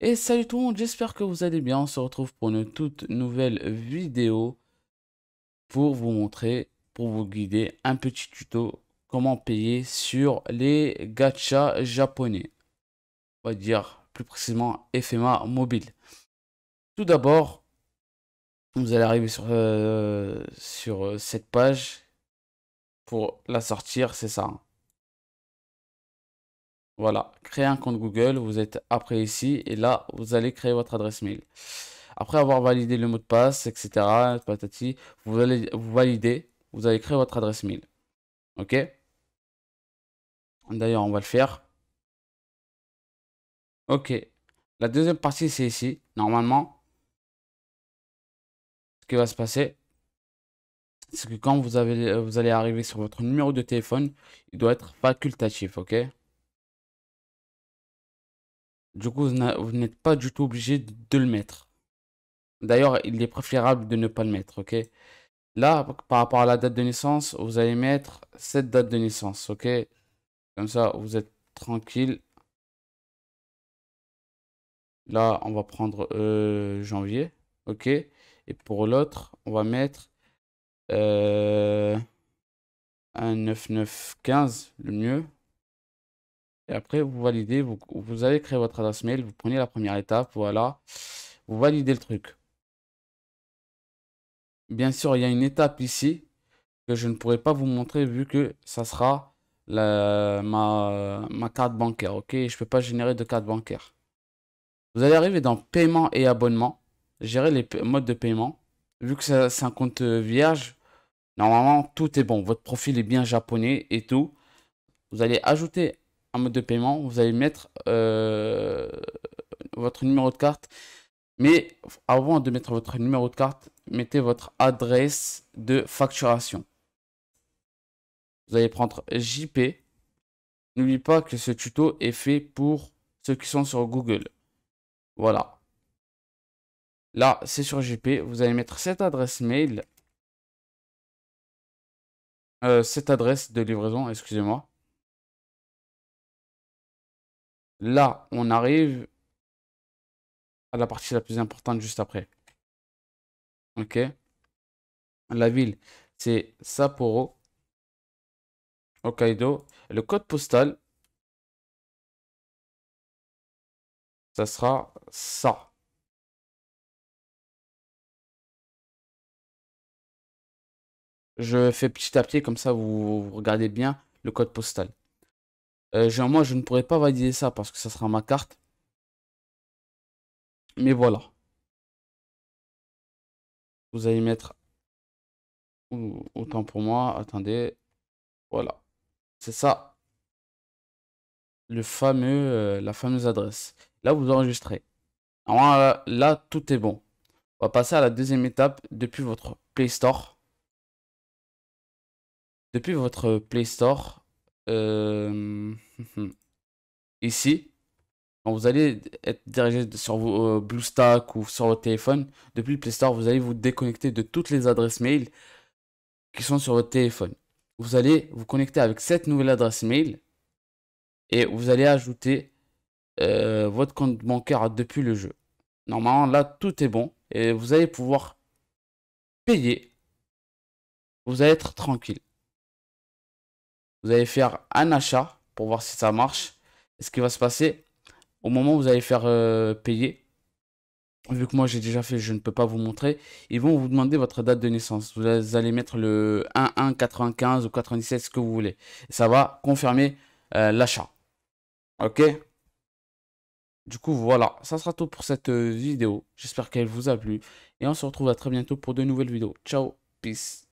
Et salut tout le monde, j'espère que vous allez bien. On se retrouve pour une toute nouvelle vidéo pour vous montrer, pour vous guider un petit tuto comment payer sur les gachas japonais. On va dire plus précisément FMA mobile. Tout d'abord, vous allez arriver sur, euh, sur cette page pour la sortir, c'est ça. Hein. Voilà, créer un compte Google, vous êtes après ici et là, vous allez créer votre adresse mail. Après avoir validé le mot de passe, etc., patati, vous allez vous valider, vous allez créer votre adresse mail. Ok D'ailleurs, on va le faire. Ok. La deuxième partie, c'est ici. Normalement, ce qui va se passer, c'est que quand vous, avez, vous allez arriver sur votre numéro de téléphone, il doit être facultatif, ok du coup, vous n'êtes pas du tout obligé de le mettre. D'ailleurs, il est préférable de ne pas le mettre, ok Là, par rapport à la date de naissance, vous allez mettre cette date de naissance, ok Comme ça, vous êtes tranquille. Là, on va prendre euh, janvier, ok Et pour l'autre, on va mettre euh, un 9915, le mieux, et après, vous validez, vous, vous allez créer votre adresse mail, vous prenez la première étape, voilà, vous validez le truc. Bien sûr, il y a une étape ici que je ne pourrais pas vous montrer vu que ça sera la, ma, carte bancaire, ok Je peux pas générer de carte bancaire. Vous allez arriver dans paiement et abonnement, gérer les modes de paiement. Vu que c'est un compte euh, vierge, normalement, tout est bon. Votre profil est bien japonais et tout. Vous allez ajouter un mode de paiement, vous allez mettre euh, votre numéro de carte. Mais avant de mettre votre numéro de carte, mettez votre adresse de facturation. Vous allez prendre JP. N'oubliez pas que ce tuto est fait pour ceux qui sont sur Google. Voilà. Là, c'est sur JP. Vous allez mettre cette adresse mail. Euh, cette adresse de livraison, excusez-moi. Là, on arrive à la partie la plus importante juste après. Ok La ville, c'est Sapporo, Hokkaido. Le code postal, ça sera ça. Je fais petit à petit, comme ça vous regardez bien le code postal. Euh, moi, je ne pourrais pas valider ça parce que ça sera ma carte. Mais voilà. Vous allez mettre autant pour moi. Attendez. Voilà. C'est ça. Le fameux, euh, la fameuse adresse. Là, vous enregistrez. là, euh, là, tout est bon. On va passer à la deuxième étape depuis votre Play Store. Depuis votre Play Store, euh, ici, vous allez être dirigé sur vos euh, BlueStack ou sur votre téléphone, depuis le Play Store, vous allez vous déconnecter de toutes les adresses mail qui sont sur votre téléphone. Vous allez vous connecter avec cette nouvelle adresse mail et vous allez ajouter euh, votre compte bancaire depuis le jeu. Normalement, là, tout est bon et vous allez pouvoir payer. Vous allez être tranquille. Vous allez faire un achat pour voir si ça marche. Et ce qui va se passer au moment où vous allez faire euh, payer, vu que moi j'ai déjà fait, je ne peux pas vous montrer, ils vont vous demander votre date de naissance. Vous allez mettre le 1 95 ou 97, ce que vous voulez. ça va confirmer euh, l'achat. Ok du coup, voilà, ça sera tout pour cette euh, vidéo. J'espère qu'elle vous a plu. Et on se retrouve à très bientôt pour de nouvelles vidéos. Ciao, peace.